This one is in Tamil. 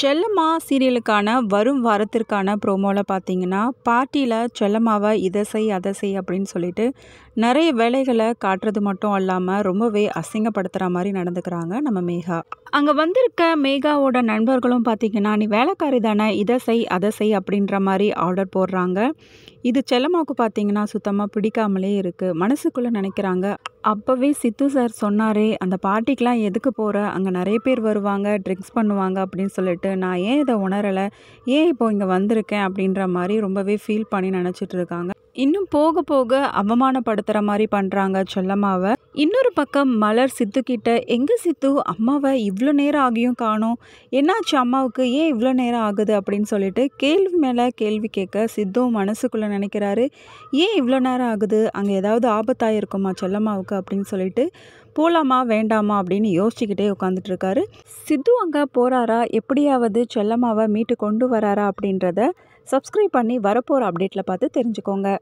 செல்லம்மா சீரியலுக்கான வரும் வாரத்திற்கான ப்ரோமோவில் பார்த்தீங்கன்னா பாட்டியில் செல்லம்மாவை இதை செய் அதை செய் அப்படின்னு சொல்லிட்டு நிறைய வேலைகளை காட்டுறது மட்டும் இல்லாமல் ரொம்பவே அசிங்கப்படுத்துகிற மாதிரி நடந்துக்கிறாங்க நம்ம மேகா அங்கே வந்திருக்க மேகாவோட நண்பர்களும் பார்த்திங்கன்னா நீ வேலைக்காரி தானே இதை செய் அதை செய் அப்படின்ற மாதிரி ஆர்டர் போடுறாங்க இது செல்லம்மாவுக்கு பார்த்தீங்கன்னா சுத்தமாக பிடிக்காமலே இருக்குது மனசுக்குள்ளே நினைக்கிறாங்க அப்போவே சித்து சார் சொன்னாரே அந்த பாட்டிக்கெலாம் எதுக்கு போகிற அங்கே நிறைய பேர் வருவாங்க ட்ரிங்க்ஸ் பண்ணுவாங்க அப்படின்னு சொல்லிட்டு பண்ணிட்டு நான் ஏன் இதை உணரலை ஏன் இப்போ இங்கே வந்திருக்கேன் அப்படின்ற மாதிரி ரொம்பவே ஃபீல் பண்ணி நினச்சிட்டு இருக்காங்க இன்னும் போக போக அவமானப்படுத்துகிற மாதிரி பண்ணுறாங்க செல்லம்மாவை இன்னொரு பக்கம் மலர் கிட்ட எங்கே சித்து அம்மாவை இவ்வளோ நேரம் ஆகியும் காணும் என்னாச்சு அம்மாவுக்கு ஏன் இவ்வளோ நேரம் ஆகுது அப்படின்னு சொல்லிட்டு கேள்வி மேலே கேள்வி கேட்க சித்தும் மனசுக்குள்ளே நினைக்கிறாரு ஏன் இவ்வளோ நேரம் ஆகுது அங்கே ஏதாவது ஆபத்தாக இருக்குமா செல்லம்மாவுக்கு அப்படின்னு சொல்லிட்டு போகலாமா வேண்டாமா அப்படின்னு யோசிச்சுக்கிட்டே உட்காந்துட்டு இருக்காரு சித்து அங்கே போகிறாரா எப்படியாவது செல்லம்மாவை மீட்டு கொண்டு வராரா அப்படின்றத சப்ஸ்கிரைப் பண்ணி வரப்போகிற அப்டேட்டில் பார்த்து தெரிஞ்சுக்கோங்க